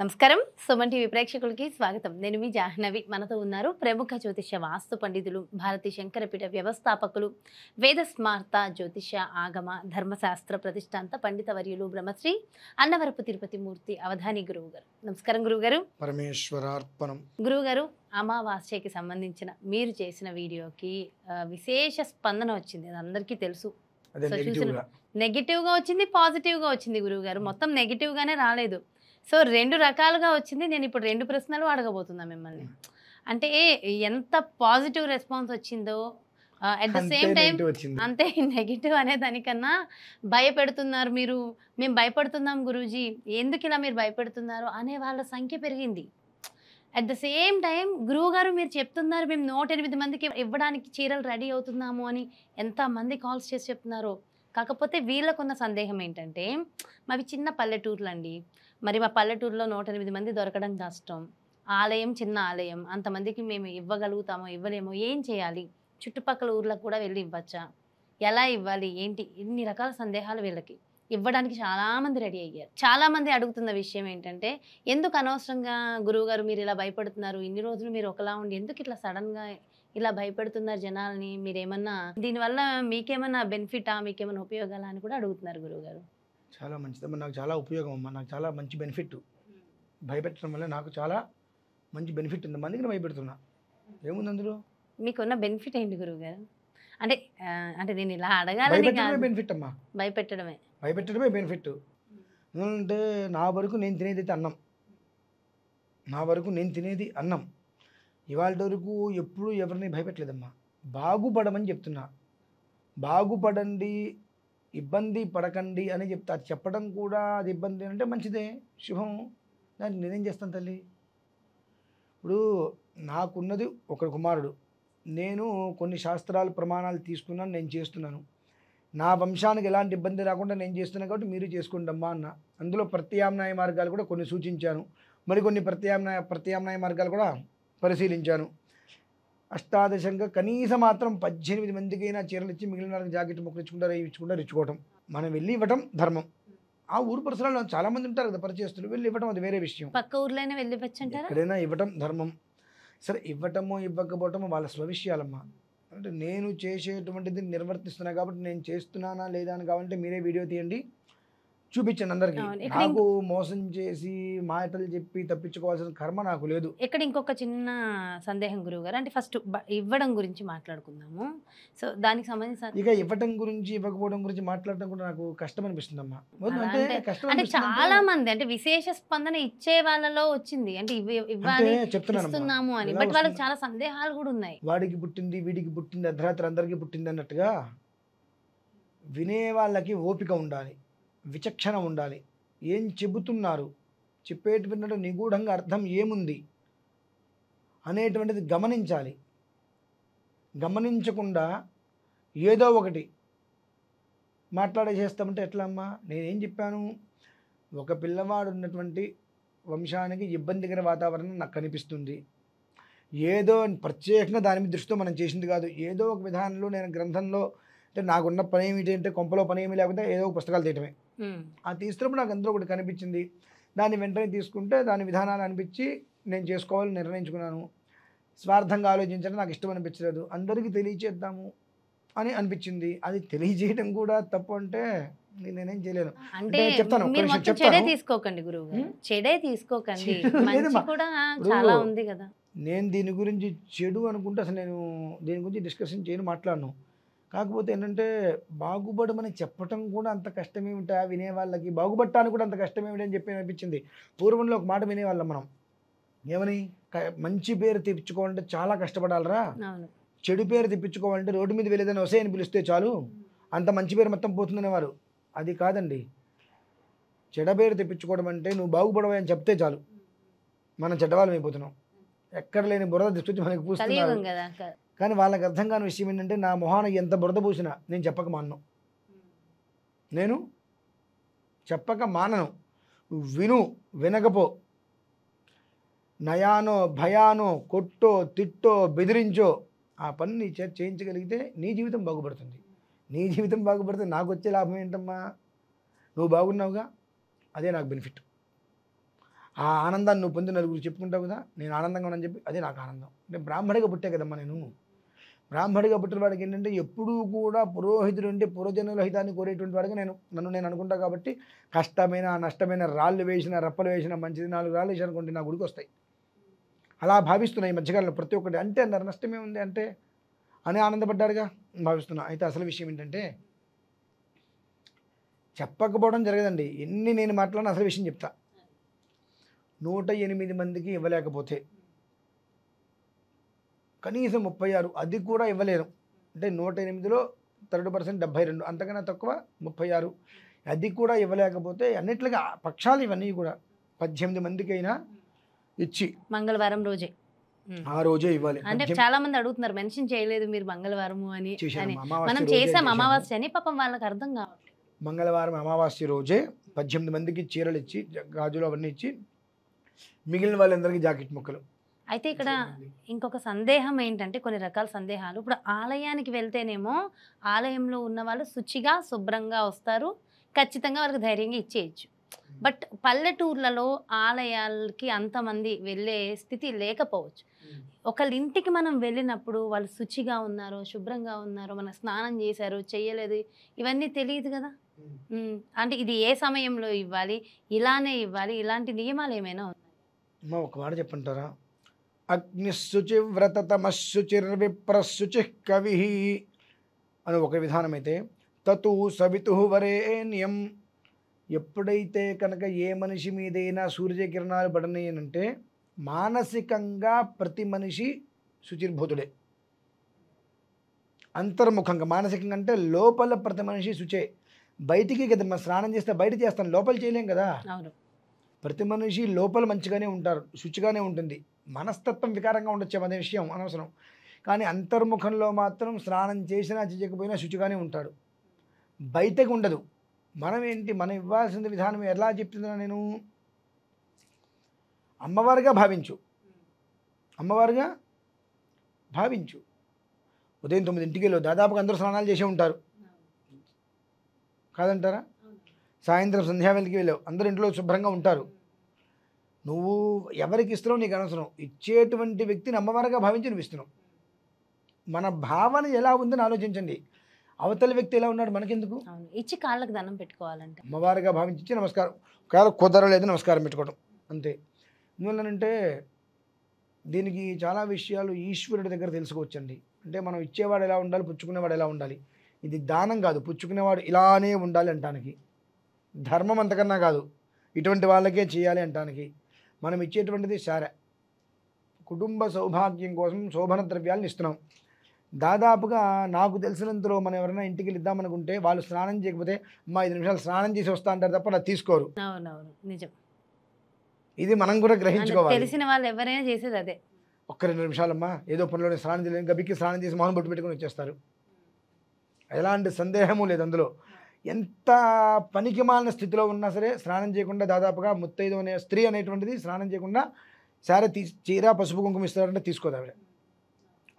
నమస్కారం సుమన్ టీవీ ప్రేక్షకులకి స్వాగతం నేను మీ జాహ్నవి మనతో ఉన్నారు ప్రముఖ జ్యోతిష వాస్తు పండితులు భారతి శంకరపీఠ వ్యవస్థాపకులు వేద స్మార్త జ్యోతిష ఆగమ ధర్మశాస్త్ర ప్రతిష్టాంత పండిత వర్యులు బ్రహ్మశ్రీ అన్నవరపు తిరుపతి మూర్తి అవధాని గురువు గారు నమస్కారం గురువుగారు పరమేశ్వరార్పణం గురువుగారు అమావాస్యకి సంబంధించిన మీరు చేసిన వీడియోకి విశేష స్పందన వచ్చింది అందరికీ తెలుసు నెగిటివ్గా వచ్చింది పాజిటివ్గా వచ్చింది గురువు గారు మొత్తం నెగిటివ్గానే రాలేదు సో రెండు రకాలుగా వచ్చింది నేను ఇప్పుడు రెండు ప్రశ్నలు అడగబోతున్నా మిమ్మల్ని అంటే ఎంత పాజిటివ్ రెస్పాన్స్ వచ్చిందో అట్ ద సేమ్ టైం అంతే నెగిటివ్ అనే దానికన్నా భయపెడుతున్నారు మీరు మేము భయపడుతున్నాం గురూజీ ఎందుకు ఇలా మీరు భయపెడుతున్నారు అనే వాళ్ళ సంఖ్య పెరిగింది అట్ ద సేమ్ టైం గురువు గారు మీరు చెప్తున్నారు మేము నూట ఎనిమిది మందికి ఇవ్వడానికి చీరలు రెడీ అవుతున్నాము అని ఎంతమంది కాల్స్ చేసి చెప్తున్నారో కాకపోతే వీళ్ళకున్న సందేహం ఏంటంటే మావి చిన్న పల్లెటూర్లు అండి మరి మా పల్లెటూరులో నూట ఎనిమిది మంది దొరకడం కష్టం ఆలయం చిన్న ఆలయం అంతమందికి మేము ఇవ్వగలుగుతామో ఇవ్వలేమో ఏం చేయాలి చుట్టుపక్కల ఊర్లకు కూడా వెళ్ళి ఇవ్వచ్చా ఎలా ఇవ్వాలి ఏంటి ఇన్ని రకాల సందేహాలు వీళ్ళకి ఇవ్వడానికి చాలామంది రెడీ అయ్యారు చాలామంది అడుగుతున్న విషయం ఏంటంటే ఎందుకు అనవసరంగా గురువుగారు మీరు ఇలా భయపడుతున్నారు ఇన్ని రోజులు మీరు ఒకలా ఉండి ఎందుకు ఇట్లా సడన్గా ఇలా భయపెడుతున్నారు జనాల్ని మీరేమన్నా దీనివల్ల మీకేమన్నా బెనిఫిటా మీకేమైనా ఉపయోగాలా అని కూడా అడుగుతున్నారు గురువు గారు చాలా మంచిదమ్మా నాకు చాలా ఉపయోగం అమ్మా నాకు చాలా మంచి బెనిఫిట్ భయపెట్టడం వల్ల నాకు చాలా మంచి బెనిఫిట్ ఉంది మందికి భయపెడుతున్నా ఏముంది అందులో మీకున్న బెనిఫిట్ ఏంటి గారు అంటే అంటే నేను ఇలా అడగాలని బెనిఫిట్ అమ్మా భయపెట్టడమే భయపెట్టడమే బెనిఫిట్ ఎందుకంటే నా వరకు నేను తినేది అన్నం నా వరకు నేను తినేది అన్నం ఇవాళ వరకు ఎప్పుడూ ఎవరిని భయపెట్టలేదమ్మా బాగుపడమని చెప్తున్నా బాగుపడండి ఇబ్బంది పడకండి అని చెప్తా చెప్పడం కూడా అది ఇబ్బంది అంటే మంచిదే శుభం దాన్ని నేనేం చేస్తాను తల్లి ఇప్పుడు నాకున్నది ఒక కుమారుడు నేను కొన్ని శాస్త్రాలు ప్రమాణాలు తీసుకున్నాను నేను చేస్తున్నాను నా వంశానికి ఎలాంటి ఇబ్బంది రాకుండా నేను చేస్తున్నాను కాబట్టి మీరు అమ్మా అన్న అందులో ప్రత్యామ్నాయ మార్గాలు కూడా కొన్ని సూచించాను మరికొన్ని ప్రత్యామ్నాయ ప్రత్యామ్నాయ మార్గాలు కూడా పరిశీలించాను అష్టాదశంగా కనీసం మాత్రం పద్దెనిమిది మందికైనా చీరలు ఇచ్చి మిగిలిన వాళ్ళకి జాకెట్ ముక్కలు ఇచ్చుకుంటారు ఇవి ఇచ్చుకుంటారు ఇచ్చుకోవటం మనం వెళ్ళి ఇవ్వటం ధర్మం ఆ ఊరు పరిసరాల్లో చాలా మంది ఉంటారు కదా పరిచయస్తులు వెళ్ళి ఇవ్వటం అది వేరే విషయం పక్క ఊర్లైనా వెళ్ళి ఎక్కడైనా ఇవ్వటం ధర్మం సరే ఇవ్వటము ఇవ్వకపోవటము వాళ్ళ స్వవిషయాలమ్మా అంటే నేను చేసేటువంటిది నిర్వర్తిస్తున్నా కాబట్టి నేను చేస్తున్నానా లేదా అని కావాలంటే మీరే వీడియో తీయండి చూపించండి అందరికి నాకు మోసం చేసి మాటలు చెప్పి తప్పించుకోవాల్సిన కర్మ నాకు లేదు ఇక్కడ ఇంకొక చిన్న సందేహం గురువు గారు అంటే ఫస్ట్ ఇవ్వడం గురించి మాట్లాడుకుందాము సో దానికి సంబంధించిన ఇక ఇవ్వడం గురించి ఇవ్వకపోవడం గురించి మాట్లాడటం కూడా నాకు కష్టం అనిపిస్తుంది అమ్మా అంటే అంటే చాలా మంది అంటే విశేష స్పందన ఇచ్చే వాళ్ళలో వచ్చింది అంటే ఇవ్వాలి చెప్తున్నాము అని బట్ వాళ్ళకి చాలా సందేహాలు కూడా ఉన్నాయి వాడికి పుట్టింది వీడికి పుట్టింది అర్ధరాత్రి అందరికీ పుట్టింది అన్నట్టుగా వినే వాళ్ళకి ఓపిక ఉండాలి విచక్షణ ఉండాలి ఏం చెబుతున్నారు చెప్పేటువంటి నిగూఢంగా అర్థం ఏముంది అనేటువంటిది గమనించాలి గమనించకుండా ఏదో ఒకటి మాట్లాడేసేస్తామంటే చేస్తామంటే అమ్మా నేనేం చెప్పాను ఒక పిల్లవాడు ఉన్నటువంటి వంశానికి ఇబ్బందికర వాతావరణం నాకు కనిపిస్తుంది ఏదో ప్రత్యేకంగా దాని మీద దృష్టితో మనం చేసింది కాదు ఏదో ఒక విధానంలో నేను గ్రంథంలో అంటే నాకున్న పని ఏమిటి అంటే కొంపలో పని ఏమీ లేకుండా ఏదో ఒక పుస్తకాలు తీయటమే ఆ తీసుకున్నప్పుడు నాకు అందరూ ఒకటి కనిపించింది దాన్ని వెంటనే తీసుకుంటే దాని విధానాన్ని అనిపించి నేను చేసుకోవాలని నిర్ణయించుకున్నాను స్వార్థంగా ఆలోచించడం నాకు ఇష్టం అనిపించలేదు అందరికీ తెలియచేద్దాము అని అనిపించింది అది తెలియజేయడం కూడా తప్పు అంటే నేనేం చేయలేను అంటే చెప్తాను చెడే తీసుకోకండి గురువు చెడే తీసుకోకండి చాలా ఉంది కదా నేను దీని గురించి చెడు అనుకుంటే అసలు నేను దీని గురించి డిస్కషన్ చేయను మాట్లాడను కాకపోతే ఏంటంటే బాగుపడమని చెప్పటం కూడా అంత కష్టమేమిటా వినేవాళ్ళకి బాగుపడటానికి కూడా అంత కష్టమేమిటి అని చెప్పి అనిపించింది పూర్వంలో ఒక మాట వినేవాళ్ళం మనం ఏమని మంచి పేరు తెప్పించుకోవాలంటే చాలా కష్టపడాలరా చెడు పేరు తెప్పించుకోవాలంటే రోడ్డు మీద వెళ్ళేదని వసే అని పిలిస్తే చాలు అంత మంచి పేరు మొత్తం పోతుందనేవారు అది కాదండి చెడ పేరు తెప్పించుకోవడం అంటే నువ్వు బాగుపడవని అని చెప్తే చాలు మనం చెడ్డవాళ్ళం అయిపోతున్నాం ఎక్కడ లేని బురద దృష్టి మనకి పూస్తున్నారు కానీ వాళ్ళకి అర్థం కాని విషయం ఏంటంటే నా మొహాన ఎంత బురద పూసినా నేను చెప్పక మానను నేను చెప్పక మానను విను వినకపో నయానో భయానో కొట్టో తిట్టో బెదిరించో ఆ పని నీ చేయించగలిగితే నీ జీవితం బాగుపడుతుంది నీ జీవితం బాగుపడితే నాకు వచ్చే లాభం ఏంటమ్మా నువ్వు బాగున్నావుగా అదే నాకు బెనిఫిట్ ఆ ఆనందాన్ని నువ్వు పొంది నలుగురు చెప్పుకుంటావు కదా నేను ఆనందంగా ఉన్నాను చెప్పి అదే నాకు ఆనందం అంటే బ్రాహ్మణిగా పుట్టే కదమ్మా నేను బ్రాహ్మడిగా పుట్టినవాడికి ఏంటంటే ఎప్పుడూ కూడా పురోహితుడు అంటే పురోజనుల హితాన్ని కోరేటువంటి వాడికి నేను నన్ను నేను అనుకుంటా కాబట్టి కష్టమైన నష్టమైన రాళ్ళు వేసిన రప్పలు వేసిన మంచిది నాలుగు రాళ్ళు వేసిన అనుకుంటే నా గుడికి వస్తాయి అలా భావిస్తున్నాయి ఈ మధ్యకాలంలో ప్రతి ఒక్కటి అంటే అందరు నష్టమే ఉంది అంటే అని ఆనందపడ్డాడుగా భావిస్తున్నా అయితే అసలు విషయం ఏంటంటే చెప్పకపోవడం జరగదండి ఎన్ని నేను మాట్లాడిన అసలు విషయం చెప్తా నూట ఎనిమిది మందికి ఇవ్వలేకపోతే కనీసం ముప్పై ఆరు అది కూడా ఇవ్వలేరు అంటే నూట ఎనిమిదిలో థర్డ్ పర్సెంట్ డెబ్బై రెండు అంతకన్నా తక్కువ ముప్పై ఆరు అది కూడా ఇవ్వలేకపోతే అన్నిట్లుగా పక్షాలు ఇవన్నీ కూడా పద్దెనిమిది మందికైనా ఇచ్చి మంగళవారం రోజే ఆ రోజే ఇవ్వాలి అంటే చాలా మంది అడుగుతున్నారు మెన్షన్ చేయలేదు మీరు మంగళవారం అని మనం చేసాం అమావాస్య అని పాపం వాళ్ళకి అర్థం కావాలి మంగళవారం అమావాస్య రోజే పద్దెనిమిది మందికి చీరలు ఇచ్చి గాజులు అవన్నీ ఇచ్చి మిగిలిన వాళ్ళందరికీ జాకెట్ ముక్కలు అయితే ఇక్కడ ఇంకొక సందేహం ఏంటంటే కొన్ని రకాల సందేహాలు ఇప్పుడు ఆలయానికి వెళ్తేనేమో ఆలయంలో ఉన్న వాళ్ళు శుచిగా శుభ్రంగా వస్తారు ఖచ్చితంగా వాళ్ళకి ధైర్యంగా ఇచ్చేయచ్చు బట్ పల్లెటూర్లలో ఆలయాలకి అంతమంది వెళ్ళే స్థితి లేకపోవచ్చు ఒకళ్ళ ఇంటికి మనం వెళ్ళినప్పుడు వాళ్ళు శుచిగా ఉన్నారో శుభ్రంగా ఉన్నారో మన స్నానం చేశారు చేయలేదు ఇవన్నీ తెలియదు కదా అంటే ఇది ఏ సమయంలో ఇవ్వాలి ఇలానే ఇవ్వాలి ఇలాంటి నియమాలు ఏమైనా ఉన్నాయి ఒక మాట చెప్పంటారా అగ్నిశుచివ్రతతమశుచిర్విప్రశుచి కవి అని ఒక విధానమైతే తతు సవితు నియం ఎప్పుడైతే కనుక ఏ మనిషి మీదైనా సూర్యకిరణాలు పడనాయనంటే మానసికంగా ప్రతి మనిషి శుచిర్భూతుడే అంతర్ముఖంగా మానసికంగా అంటే లోపల ప్రతి మనిషి శుచే బయటికి కదా మనం స్నానం చేస్తే బయట చేస్తాను లోపల చేయలేం కదా ప్రతి మనిషి లోపల మంచిగానే ఉంటారు శుచిగానే ఉంటుంది మనస్తత్వం వికారంగా ఉండొచ్చు అనే విషయం అనవసరం కానీ అంతర్ముఖంలో మాత్రం స్నానం చేసినా చేయకపోయినా శుచిగానే ఉంటాడు బయటకు ఉండదు మనం ఏంటి మనం ఇవ్వాల్సిన విధానం ఎలా చెప్తుందా నేను అమ్మవారిగా భావించు అమ్మవారుగా భావించు ఉదయం తొమ్మిదింటికి వెళ్ళి దాదాపుగా అందరూ స్నానాలు చేసే ఉంటారు కాదంటారా సాయంత్రం సంధ్యావేళకి వెళ్ళావు అందరు ఇంట్లో శుభ్రంగా ఉంటారు నువ్వు ఎవరికి ఇస్తున్నావు నీకు అనవసరం ఇచ్చేటువంటి వ్యక్తిని అమ్మవారిగా భావించి నువ్వు ఇస్తున్నావు మన భావన ఎలా ఉందని ఆలోచించండి అవతల వ్యక్తి ఎలా ఉన్నాడు మనకెందుకు ఇచ్చి కాళ్ళకి దండం పెట్టుకోవాలంటే అమ్మవారిగా భావించి నమస్కారం ఒకవేళ కుదరలేదు నమస్కారం పెట్టుకోవడం అంతే ఎందువల్లనంటే దీనికి చాలా విషయాలు ఈశ్వరుడి దగ్గర తెలుసుకోవచ్చండి అంటే మనం ఇచ్చేవాడు ఎలా ఉండాలి పుచ్చుకునేవాడు ఎలా ఉండాలి ఇది దానం కాదు పుచ్చుకునేవాడు ఇలానే ఉండాలి అంటానికి ధర్మం అంతకన్నా కాదు ఇటువంటి వాళ్ళకే చేయాలి అంటానికి మనం ఇచ్చేటువంటిది సారె కుటుంబ సౌభాగ్యం కోసం శోభన ద్రవ్యాలను ఇస్తున్నాం దాదాపుగా నాకు తెలిసినంతలో మనం ఎవరైనా ఇంటికి వెళ్దామనుకుంటే వాళ్ళు స్నానం చేయకపోతే అమ్మా ఐదు నిమిషాలు స్నానం చేసి వస్తా అంటారు తప్ప నాకు తీసుకోరు ఇది మనం కూడా గ్రహించుకోవాలి తెలిసిన వాళ్ళు ఎవరైనా చేసేది అదే ఒక్క రెండు నిమిషాలమ్మా ఏదో పనిలో స్నానం చేయలేదు గబికి స్నానం చేసి మొహం బొట్టు పెట్టుకుని వచ్చేస్తారు ఎలాంటి సందేహము లేదు అందులో ఎంత పనికి మాలిన స్థితిలో ఉన్నా సరే స్నానం చేయకుండా దాదాపుగా ముత్తైదు అనే స్త్రీ అనేటువంటిది స్నానం చేయకుండా సారే తీ చీర పసుపు కుంకుమ ఇస్తారంటే తీసుకోదు ఆవిడ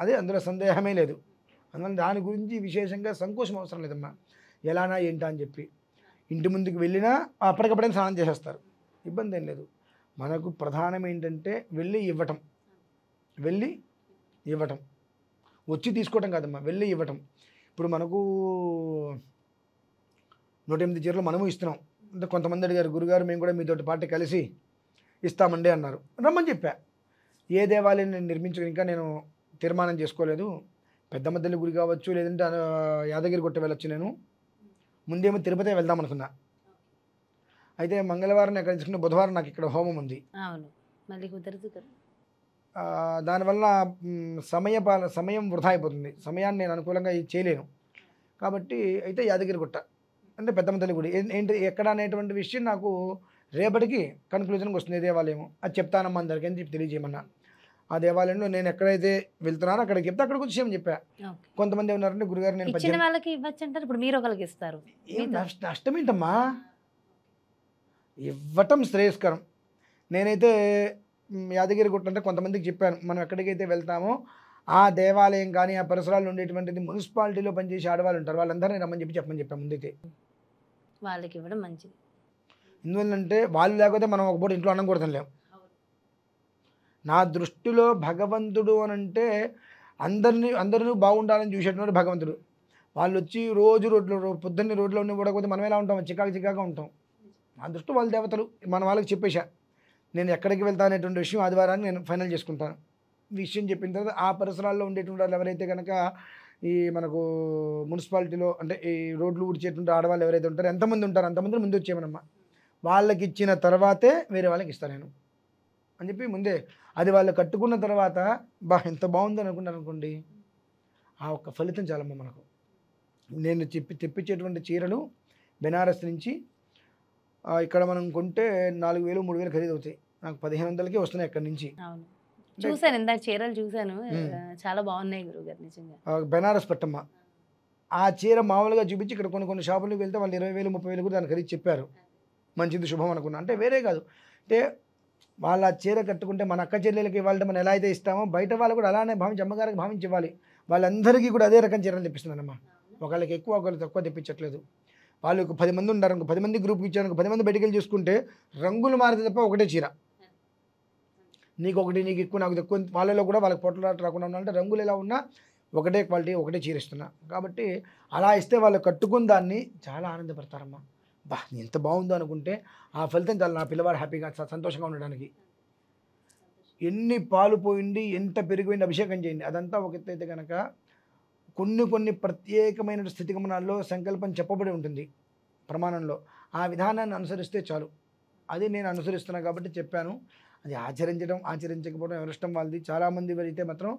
అదే అందులో సందేహమే లేదు అందువల్ల దాని గురించి విశేషంగా సంకోచం అవసరం లేదమ్మా ఎలానా ఏంటా అని చెప్పి ఇంటి ముందుకు వెళ్ళినా అప్పటికప్పుడే స్నానం చేసేస్తారు ఇబ్బంది ఏం లేదు మనకు ప్రధానం ఏంటంటే వెళ్ళి ఇవ్వటం వెళ్ళి ఇవ్వటం వచ్చి తీసుకోవటం కాదమ్మా వెళ్ళి ఇవ్వటం ఇప్పుడు మనకు నూట ఎనిమిది చీరలు మనము ఇస్తున్నాం అంటే కొంతమంది అడిగారు గురుగారు మేము కూడా మీతో పార్టీ కలిసి ఇస్తామండి అన్నారు రమ్మని చెప్పా ఏ దేవాలయం నేను నిర్మించుకుని ఇంకా నేను తీర్మానం చేసుకోలేదు పెద్ద తల్లి గుడి కావచ్చు లేదంటే యాదగిరి గుట్ట వెళ్ళొచ్చు నేను ముందేమో తిరుపతి వెళ్దాం అనుకున్నా అయితే మంగళవారం ఎక్కడ తీసుకున్న బుధవారం నాకు ఇక్కడ హోమం ఉంది దానివల్ల పాల సమయం వృధా అయిపోతుంది సమయాన్ని నేను అనుకూలంగా చేయలేను కాబట్టి అయితే యాదగిరి గుట్ట అంటే పెద్దమ్మ తల్లి గుడి ఏంటి ఎక్కడ అనేటువంటి విషయం నాకు రేపటికి కన్క్లూజన్కి వస్తుంది ఏ దేవాలయం అది చెప్తానమ్మా అందరికీ అని చెప్పి తెలియజేయమన్నా ఆ దేవాలయంలో నేను ఎక్కడైతే వెళ్తున్నానో అక్కడికి చెప్తే అక్కడికి వచ్చి ఏమని చెప్పా కొంతమంది ఉన్నారంటే గురుగారు నేను ఇప్పుడు మీరు ఒకరికి ఇస్తారు నష్టం ఏంటమ్మా ఇవ్వటం శ్రేయస్కరం నేనైతే యాదగిరి గుట్ట అంటే కొంతమందికి చెప్పాను మనం ఎక్కడికైతే వెళ్తామో ఆ దేవాలయం కానీ ఆ పరిసరాలు ఉండేటువంటిది మున్సిపాలిటీలో పనిచేసే ఆడవాళ్ళు ఉంటారు వాళ్ళందరినీ రమ్మని చెప్పి చెప్పమని చెప్పాము ముందైతే వాళ్ళకి ఇవ్వడం మంచిది ఎందువల్లంటే వాళ్ళు లేకపోతే మనం ఒక పూట ఇంట్లో అన్నం కూడా తినలేము నా దృష్టిలో భగవంతుడు అని అంటే అందరినీ అందరినీ బాగుండాలని చూసేటువంటి భగవంతుడు వాళ్ళు వచ్చి రోజు రోడ్లు పొద్దున్నే రోడ్లో ఉండి కూడా మనం ఎలా ఉంటాం చికాకు చికాగా ఉంటాం నా దృష్టి వాళ్ళ దేవతలు మన వాళ్ళకి చెప్పేశా నేను ఎక్కడికి వెళ్తాను అనేటువంటి విషయం ఆదివారాన్ని నేను ఫైనల్ చేసుకుంటాను విషయం చెప్పిన తర్వాత ఆ పరిసరాల్లో ఉండేటువంటి వాళ్ళు ఎవరైతే కనుక ఈ మనకు మున్సిపాలిటీలో అంటే ఈ రోడ్లు ఊడ్చేటువంటి ఆడవాళ్ళు ఎవరైతే ఉంటారో ఎంతమంది ఉంటారో అంతమంది ముందు వచ్చేయమనమ్మా వాళ్ళకి ఇచ్చిన తర్వాతే వేరే వాళ్ళకి ఇస్తాను నేను అని చెప్పి ముందే అది వాళ్ళు కట్టుకున్న తర్వాత బా ఎంత బాగుందని అనుకున్నాను అనుకోండి ఆ ఒక్క ఫలితం చాలమ్మ మనకు నేను చెప్పి తెప్పించేటువంటి చీరలు బెనారస్ నుంచి ఇక్కడ మనం కొంటే నాలుగు వేలు మూడు వేలు ఖరీదు అవుతాయి నాకు పదిహేను వందలకి వస్తున్నాయి అక్కడి నుంచి చూసాను ఇంత చీరలు చూసాను hmm. చాలా బాగున్నాయి గారు నిజంగా బెనారస్ పట్టమ్మ ఆ చీర మామూలుగా చూపించి ఇక్కడ కొన్ని కొన్ని షాపులకు వెళ్తే వాళ్ళు ఇరవై వేలు ముప్పై వేలు కూడా దానికి ఖరీదు చెప్పారు మంచిది శుభం అనుకున్నా అంటే వేరే కాదు అంటే వాళ్ళ చీర కట్టుకుంటే మన అక్క చెల్లెలకి ఇవ్వాలంటే మనం ఎలా అయితే ఇస్తామో బయట వాళ్ళు కూడా అలానే భావించి అమ్మగారికి భావించి ఇవ్వాలి వాళ్ళందరికీ కూడా అదే రకం చీరలు తెప్పిస్తుందమ్మా ఒకళ్ళకి ఎక్కువ ఒకళ్ళు తక్కువ తెప్పించట్లేదు వాళ్ళు ఒక పది మంది ఉన్నారు పది మంది గ్రూప్కి ఇచ్చారు పది మంది బయటకెళ్ళి చూసుకుంటే రంగులు మారితే తప్ప ఒకటే చీర నీకు ఒకటి నీకు ఎక్కువ నాకు ఎక్కువ వాళ్ళలో కూడా వాళ్ళకి పొట్టలాట రాకుండా ఉండాలంటే రంగులు ఎలా ఉన్నా ఒకటే క్వాలిటీ ఒకటే చీరిస్తున్నా కాబట్టి అలా ఇస్తే వాళ్ళు కట్టుకున్న దాన్ని చాలా ఆనందపడతారమ్మా బా ఎంత బాగుందో అనుకుంటే ఆ ఫలితం చాలా నా పిల్లవాడు హ్యాపీగా సంతోషంగా ఉండడానికి ఎన్ని పాలు పోయింది ఎంత పెరిగిపోయింది అభిషేకం చేయండి అదంతా ఒక ఎత్తైతే కనుక కొన్ని కొన్ని ప్రత్యేకమైన స్థితిగమనాల్లో సంకల్పం చెప్పబడి ఉంటుంది ప్రమాణంలో ఆ విధానాన్ని అనుసరిస్తే చాలు అది నేను అనుసరిస్తున్నాను కాబట్టి చెప్పాను అది ఆచరించడం ఆచరించకపోవడం ఎవరిష్టం వాళ్ళది చాలామంది అయితే మాత్రం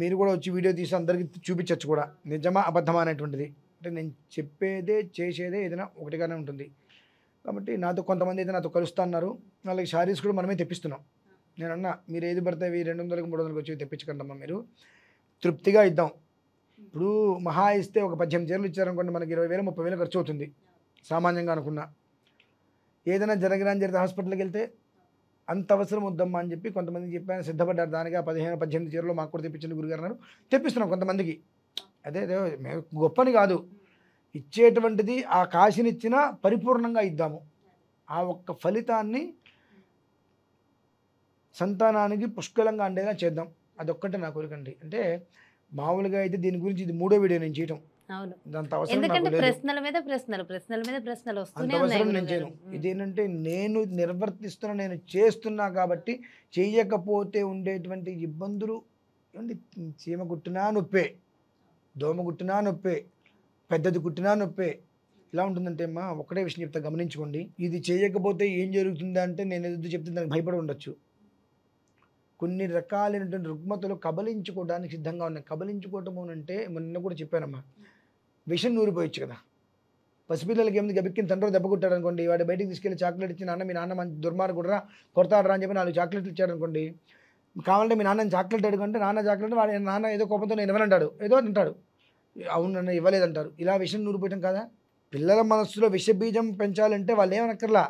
మీరు కూడా వచ్చి వీడియో తీసి అందరికీ చూపించవచ్చు కూడా నిజమా అబద్ధమా అనేటువంటిది అంటే నేను చెప్పేదే చేసేదే ఏదైనా ఒకటిగానే ఉంటుంది కాబట్టి నాతో కొంతమంది అయితే నాతో కలుస్తా అన్నారు వాళ్ళకి శారీస్ కూడా మనమే తెప్పిస్తున్నాం నేను అన్నా మీరు ఏది పడితే ఇవి రెండు వందలకు మూడు వందలకి వచ్చి తెప్పించకండమ్మా మీరు తృప్తిగా ఇద్దాం ఇప్పుడు మహా ఇస్తే ఒక పద్దెనిమిది చీరలు ఇచ్చారనుకోండి మనకి ఇరవై వేలు ముప్పై వేలు ఖర్చు అవుతుంది సామాన్యంగా అనుకున్నా ఏదైనా జరగరాని జరిగితే హాస్పిటల్కి వెళ్తే అంత అవసరం వద్దమ్మా అని చెప్పి కొంతమంది చెప్పాను సిద్ధపడ్డారు దానిగా పదిహేను పద్దెనిమిది చీరలు మాకు కూడా తెప్పించండి గురుగారు అన్నారు తెప్పిస్తున్నాం కొంతమందికి అదే అదే మేము గొప్పని కాదు ఇచ్చేటువంటిది ఆ కాశినిచ్చినా పరిపూర్ణంగా ఇద్దాము ఆ ఒక్క ఫలితాన్ని సంతానానికి పుష్కలంగా అండేలా చేద్దాం అదొక్కటే నా కోరికండి అంటే మామూలుగా అయితే దీని గురించి ఇది మూడో వీడియో నేను చేయటం అవును ఎందుకంటే ప్రశ్నల మీద ప్రశ్నలు ప్రశ్నల మీద ప్రశ్నలు ఇదేంటంటే నేను నిర్వర్తిస్తున్నా నేను చేస్తున్నా కాబట్టి చేయకపోతే ఉండేటువంటి ఇబ్బందులు చీమ కుట్టినా నొప్పే దోమ కుట్టినా నొప్పే పెద్దది కుట్టినా నొప్పే ఎలా ఉంటుందంటే అమ్మా ఒకటే విషయం చెప్తా గమనించుకోండి ఇది చేయకపోతే ఏం జరుగుతుంది అంటే నేను ఎదురు చెప్తే దానికి భయపడి ఉండొచ్చు కొన్ని రకాలైనటువంటి రుగ్మతలు కబలించుకోవడానికి సిద్ధంగా ఉన్నాయి కబలించుకోవటం అంటే మొన్న కూడా చెప్పానమ్మా విషం నూరిపోయొచ్చు కదా పసిపిల్లలకి ఏమి గబిక్కిన తండ్రి దెబ్బ కొట్టాడు అనుకోండి వాడు బయటికి తీసుకెళ్ళి చాక్లెట్ ఇచ్చి నాన్న మీ నాన్న మంచి కూడా కొడతాడు అని చెప్పి నాలుగు చాక్లెట్లు ఇచ్చాడు అనుకోండి కావాలంటే మీ నాన్న చాక్లెట్ అడుగుంటే నాన్న చాక్లెట్ వాడు నాన్న ఏదో కోపంతో నేను ఇవ్వనంటాడు ఏదో అంటాడు అవును నన్ను ఇవ్వలేదంటారు ఇలా విషయం నూరిపోయటం కదా పిల్లల మనస్సులో విషబీజం పెంచాలంటే వాళ్ళు ఏమనక్కర్లా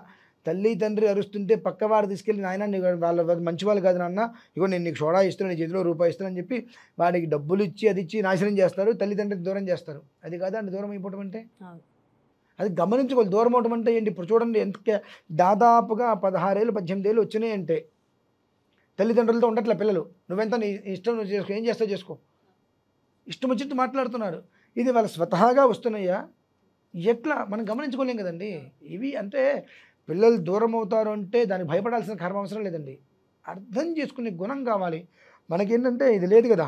తల్లి తండ్రి అరుస్తుంటే పక్కవాడు తీసుకెళ్ళి నాయన నీకు వాళ్ళ మంచి వాళ్ళు కాదు నాన్న ఇగో నేను నీకు సోడా ఇస్తాను నీ చేతిలో రూపాయి ఇస్తాను అని చెప్పి వాడికి డబ్బులు ఇచ్చి అది ఇచ్చి నాశనం చేస్తారు తల్లిదండ్రులకు దూరం చేస్తారు అది కాదు అండి దూరం అయిపోవటం అంటే అది గమనించుకోవాలి దూరం అవటం అంటే ఏంటి ఇప్పుడు చూడండి ఎంత దాదాపుగా పదహారేళ్ళు పద్దెనిమిది ఏళ్ళు వచ్చినాయి అంటే తల్లిదండ్రులతో ఉండట్లే పిల్లలు నువ్వెంత నీ ఇష్టం నువ్వు చేసుకో ఏం చేస్తావు చేసుకో ఇష్టం వచ్చినట్టు మాట్లాడుతున్నారు ఇది వాళ్ళ స్వతహాగా వస్తున్నాయా ఎట్లా మనం గమనించుకోలేం కదండి ఇవి అంటే పిల్లలు దూరం అవుతారు అంటే దానికి భయపడాల్సిన కర్మ అవసరం లేదండి అర్థం చేసుకునే గుణం కావాలి మనకేంటంటే ఇది లేదు కదా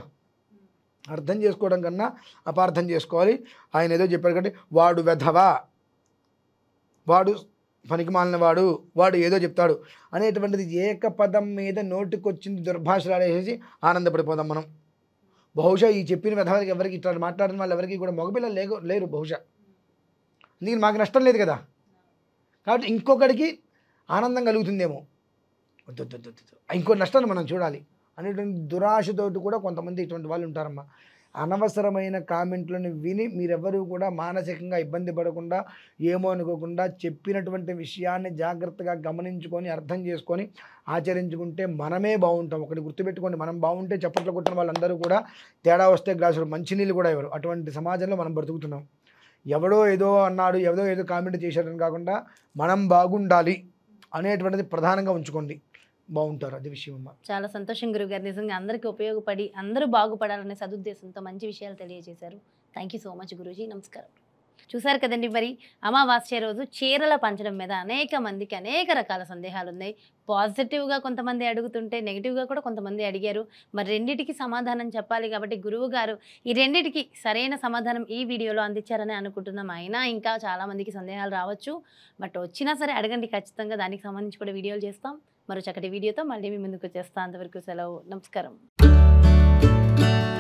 అర్థం చేసుకోవడం కన్నా అపార్థం చేసుకోవాలి ఆయన ఏదో చెప్పారు కాబట్టి వాడు వెధవా వాడు పనికి వాడు వాడు ఏదో చెప్తాడు అనేటువంటిది ఏకపదం మీద నోటికొచ్చింది దుర్భాషలాడేసేసి ఆనందపడిపోదాం మనం బహుశా ఈ చెప్పిన విధాలకి ఎవరికి ఇట్లా మాట్లాడిన వాళ్ళు ఎవరికి కూడా మగపిల్లలు లేరు బహుశా అందుకని మాకు నష్టం లేదు కదా కాబట్టి ఇంకొకడికి ఆనందం కలుగుతుందేమో ఇంకో నష్టాన్ని మనం చూడాలి అనేటువంటి దురాశతోటి కూడా కొంతమంది ఇటువంటి వాళ్ళు ఉంటారమ్మా అనవసరమైన కామెంట్లను విని మీరెవరూ కూడా మానసికంగా ఇబ్బంది పడకుండా ఏమో అనుకోకుండా చెప్పినటువంటి విషయాన్ని జాగ్రత్తగా గమనించుకొని అర్థం చేసుకొని ఆచరించుకుంటే మనమే బాగుంటాం ఒకటి గుర్తుపెట్టుకోండి మనం బాగుంటే చప్పట్లు కొట్టిన వాళ్ళందరూ కూడా తేడా వస్తే గ్లాసులు మంచినీళ్ళు కూడా ఇవ్వరు అటువంటి సమాజంలో మనం బ్రతుకుతున్నాం ఎవడో ఏదో అన్నాడు ఎవడో ఏదో కామెంట్ చేశాడని కాకుండా మనం బాగుండాలి అనేటువంటిది ప్రధానంగా ఉంచుకోండి బాగుంటారు అది విషయం అమ్మ చాలా సంతోషం గురువు గారు నిజంగా అందరికీ ఉపయోగపడి అందరూ బాగుపడాలనే సదుద్దేశంతో మంచి విషయాలు తెలియజేశారు thank you so much Guruji నమస్కారం చూసారు కదండి మరి అమావాస్య రోజు చీరల పంచడం మీద అనేక మందికి అనేక రకాల సందేహాలు ఉన్నాయి పాజిటివ్గా కొంతమంది అడుగుతుంటే నెగిటివ్గా కూడా కొంతమంది అడిగారు మరి రెండిటికి సమాధానం చెప్పాలి కాబట్టి గురువు గారు ఈ రెండిటికి సరైన సమాధానం ఈ వీడియోలో అందించారని అనుకుంటున్నాం అయినా ఇంకా చాలామందికి సందేహాలు రావచ్చు బట్ వచ్చినా సరే అడగండి ఖచ్చితంగా దానికి సంబంధించి కూడా వీడియోలు చేస్తాం మరో చక్కటి వీడియోతో మళ్ళీ మీ ముందుకు వచ్చేస్తాం అంతవరకు సెలవు నమస్కారం